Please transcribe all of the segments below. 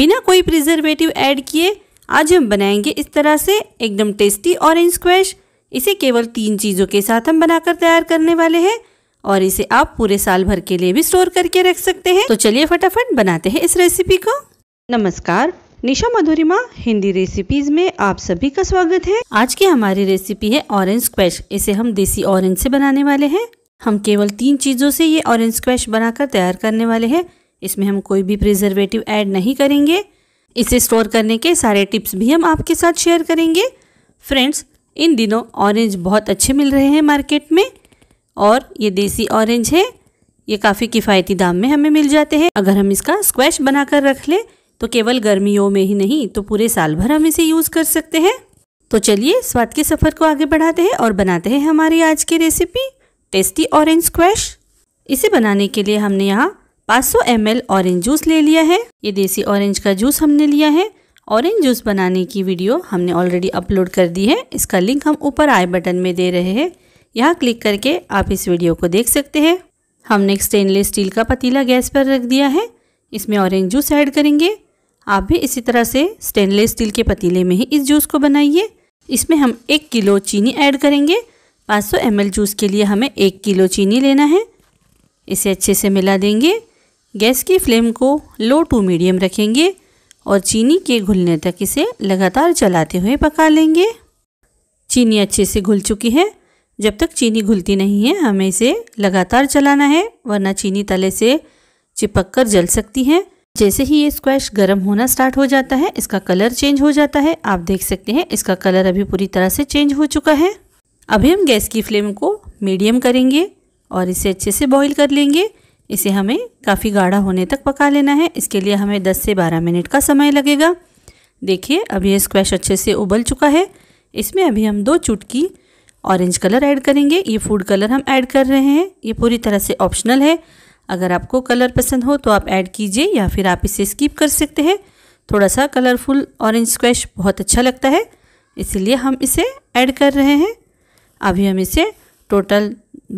बिना कोई preservative add किए आज हम बनाएंगे इस तरह से एकदम टेस्टी ऑरेंज स्क्वैश इसे केवल तीन चीज़ों के साथ हम बनाकर तैयार करने वाले हैं और इसे आप पूरे साल भर के लिए भी स्टोर करके रख सकते हैं तो चलिए फटाफट बनाते हैं इस रेसिपी को नमस्कार निशा मधुरिमा हिंदी रेसिपीज में आप सभी का स्वागत है आज की हमारी रेसिपी है ऑरेंज स्क्वैश इसे हम देसी ऑरेंज से बनाने वाले हैं हम केवल तीन चीज़ों से ये ऑरेंज स्क्वैश बनाकर तैयार करने वाले हैं इसमें हम कोई भी प्रिजर्वेटिव ऐड नहीं करेंगे इसे स्टोर करने के सारे टिप्स भी हम आपके साथ शेयर करेंगे फ्रेंड्स इन दिनों ऑरेंज बहुत अच्छे मिल रहे हैं मार्केट में और ये देसी ऑरेंज है ये काफ़ी किफ़ायती दाम में हमें मिल जाते हैं अगर हम इसका स्क्वैश बनाकर रख लें तो केवल गर्मियों में ही नहीं तो पूरे साल भर हम इसे यूज़ कर सकते हैं तो चलिए स्वाद के सफ़र को आगे बढ़ाते हैं और बनाते हैं हमारी आज की रेसिपी टेस्टी ऑरेंज स्क्वैश इसे बनाने के लिए हमने यहाँ 500 ml ऑरेंज जूस ले लिया है ये देसी ऑरेंज का जूस हमने लिया है ऑरेंज जूस बनाने की वीडियो हमने ऑलरेडी अपलोड कर दी है इसका लिंक हम ऊपर आई बटन में दे रहे हैं यहाँ क्लिक करके आप इस वीडियो को देख सकते हैं हमने एक स्टेनलेस स्टील का पतीला गैस पर रख दिया है इसमें ऑरेंज जूस ऐड करेंगे आप भी इसी तरह से स्टेनलेस स्टील के पतीले में ही इस जूस को बनाइए इसमें हम एक किलो चीनी ऐड करेंगे 500 ml जूस के लिए हमें एक किलो चीनी लेना है इसे अच्छे से मिला देंगे गैस की फ्लेम को लो टू मीडियम रखेंगे और चीनी के घुलने तक इसे लगातार चलाते हुए पका लेंगे चीनी अच्छे से घुल चुकी है जब तक चीनी घुलती नहीं है हमें इसे लगातार चलाना है वरना चीनी तले से चिपक कर जल सकती है जैसे ही ये स्क्वैश गर्म होना स्टार्ट हो जाता है इसका कलर चेंज हो जाता है आप देख सकते हैं इसका कलर अभी पूरी तरह से चेंज हो चुका है अभी हम गैस की फ्लेम को मीडियम करेंगे और इसे अच्छे से बॉईल कर लेंगे इसे हमें काफ़ी गाढ़ा होने तक पका लेना है इसके लिए हमें 10 से 12 मिनट का समय लगेगा देखिए अभी ये स्क्वैश अच्छे से उबल चुका है इसमें अभी हम दो चुटकी ऑरेंज कलर ऐड करेंगे ये फूड कलर हम ऐड कर रहे हैं ये पूरी तरह से ऑप्शनल है अगर आपको कलर पसंद हो तो आप ऐड कीजिए या फिर आप इसे स्किप कर सकते हैं थोड़ा सा कलरफुल ऑरेंज स्क्वैश बहुत अच्छा लगता है इसलिए हम इसे ऐड कर रहे हैं अभी हम इसे टोटल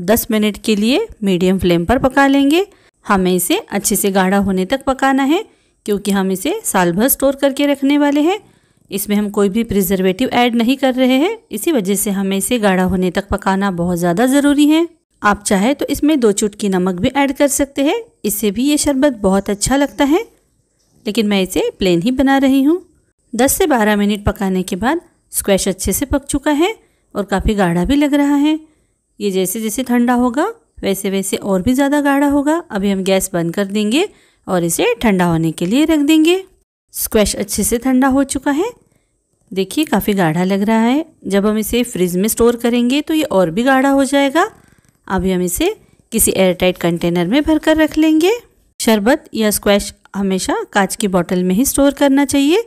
10 मिनट के लिए मीडियम फ्लेम पर पका लेंगे हमें इसे अच्छे से गाढ़ा होने तक पकाना है क्योंकि हम इसे साल भर स्टोर करके रखने वाले हैं इसमें हम कोई भी प्रिजर्वेटिव ऐड नहीं कर रहे हैं इसी वजह से हमें इसे गाढ़ा होने तक पकाना बहुत ज़्यादा ज़रूरी है आप चाहे तो इसमें दो चुटकी नमक भी ऐड कर सकते हैं इससे भी ये शरबत बहुत अच्छा लगता है लेकिन मैं इसे प्लेन ही बना रही हूँ 10 से 12 मिनट पकाने के बाद स्क्वैश अच्छे से पक चुका है और काफ़ी गाढ़ा भी लग रहा है ये जैसे जैसे ठंडा होगा वैसे वैसे और भी ज़्यादा गाढ़ा होगा अभी हम गैस बंद कर देंगे और इसे ठंडा होने के लिए रख देंगे स्क्वैश अच्छे से ठंडा हो चुका है देखिए काफ़ी गाढ़ा लग रहा है जब हम इसे फ्रिज में स्टोर करेंगे तो ये और भी गाढ़ा हो जाएगा अभी हम इसे किसी एयरटाइट कंटेनर में भर कर रख लेंगे शरबत या स्क्वैश हमेशा कांच की बॉटल में ही स्टोर करना चाहिए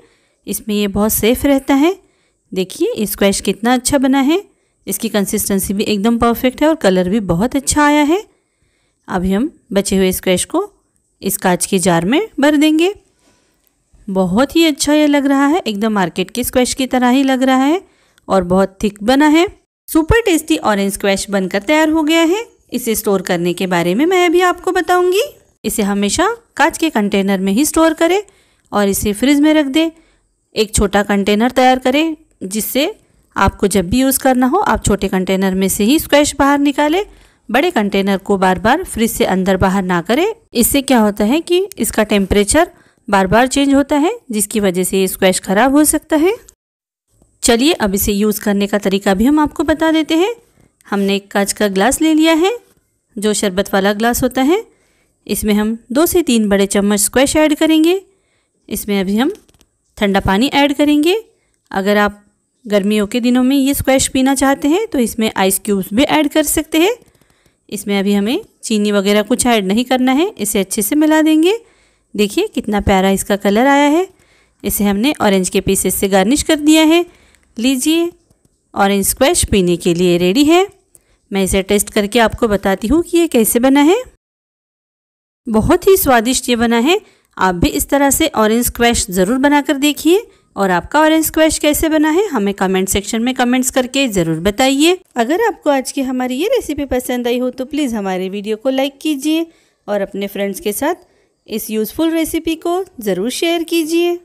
इसमें ये बहुत सेफ़ रहता है देखिए स्क्वैश कितना अच्छा बना है इसकी कंसिस्टेंसी भी एकदम परफेक्ट है और कलर भी बहुत अच्छा आया है अभी हम बचे हुए स्क्वैश को इस कांच के जार में भर देंगे बहुत ही अच्छा यह लग रहा है एकदम मार्केट के स्क्वैश की तरह ही लग रहा है और बहुत थिक बना है सुपर टेस्टी ऑरेंज स्क्वैश बनकर तैयार हो गया है इसे स्टोर करने के बारे में मैं अभी आपको बताऊंगी इसे हमेशा कांच के कंटेनर में ही स्टोर करें और इसे फ्रिज में रख दें एक छोटा कंटेनर तैयार करें जिससे आपको जब भी यूज़ करना हो आप छोटे कंटेनर में से ही स्क्वैश बाहर निकालें बड़े कंटेनर को बार बार फ्रिज से अंदर बाहर ना करें इससे क्या होता है कि इसका टेम्परेचर बार बार चेंज होता है जिसकी वजह से ये स्क्वैश ख़राब हो सकता है चलिए अब इसे यूज़ करने का तरीका भी हम आपको बता देते हैं हमने एक कांच का ग्लास ले लिया है जो शरबत वाला ग्लास होता है इसमें हम दो से तीन बड़े चम्मच स्क्वैश ऐड करेंगे इसमें अभी हम ठंडा पानी ऐड करेंगे अगर आप गर्मियों के दिनों में ये स्क्वैश पीना चाहते हैं तो इसमें आइस क्यूब्स भी ऐड कर सकते हैं इसमें अभी हमें चीनी वगैरह कुछ ऐड नहीं करना है इसे अच्छे से मिला देंगे देखिए कितना प्यारा इसका कलर आया है इसे हमने ऑरेंज के पीसेस से गार्निश कर दिया है लीजिए ऑरेंज स्क्वैश पीने के लिए रेडी है मैं इसे टेस्ट करके आपको बताती हूँ कि ये कैसे बना है बहुत ही स्वादिष्ट ये बना है आप भी इस तरह से ऑरेंज स्क्वैश ज़रूर बनाकर देखिए और आपका ऑरेंज स्क्वैश कैसे बना है हमें कमेंट सेक्शन में कमेंट्स करके ज़रूर बताइए अगर आपको आज की हमारी ये रेसिपी पसंद आई हो तो प्लीज़ हमारे वीडियो को लाइक कीजिए और अपने फ्रेंड्स के साथ इस यूज़फुल रेसिपी को ज़रूर शेयर कीजिए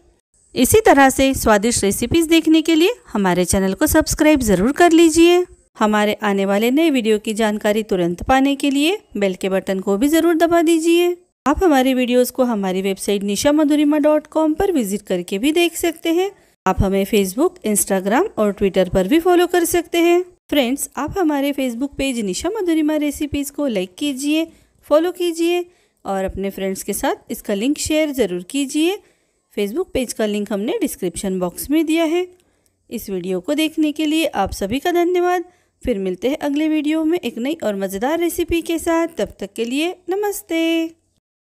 इसी तरह से स्वादिष्ट रेसिपीज़ देखने के लिए हमारे चैनल को सब्सक्राइब ज़रूर कर लीजिए हमारे आने वाले नए वीडियो की जानकारी तुरंत पाने के लिए बेल के बटन को भी ज़रूर दबा दीजिए आप हमारी वीडियोस को हमारी website Nisha Madhurima dot com पर विजिट करके भी देख सकते हैं आप हमें फेसबुक इंस्टाग्राम और ट्विटर पर भी फॉलो कर सकते हैं फ्रेंड्स आप हमारे Facebook page Nisha Madhurima recipes को लाइक कीजिए फॉलो कीजिए और अपने फ्रेंड्स के साथ इसका लिंक शेयर ज़रूर कीजिए फेसबुक पेज का लिंक हमने डिस्क्रिप्शन बॉक्स में दिया है इस वीडियो को देखने के लिए आप सभी का धन्यवाद फिर मिलते हैं अगले वीडियो में एक नई और मज़ेदार रेसिपी के साथ तब तक के लिए नमस्ते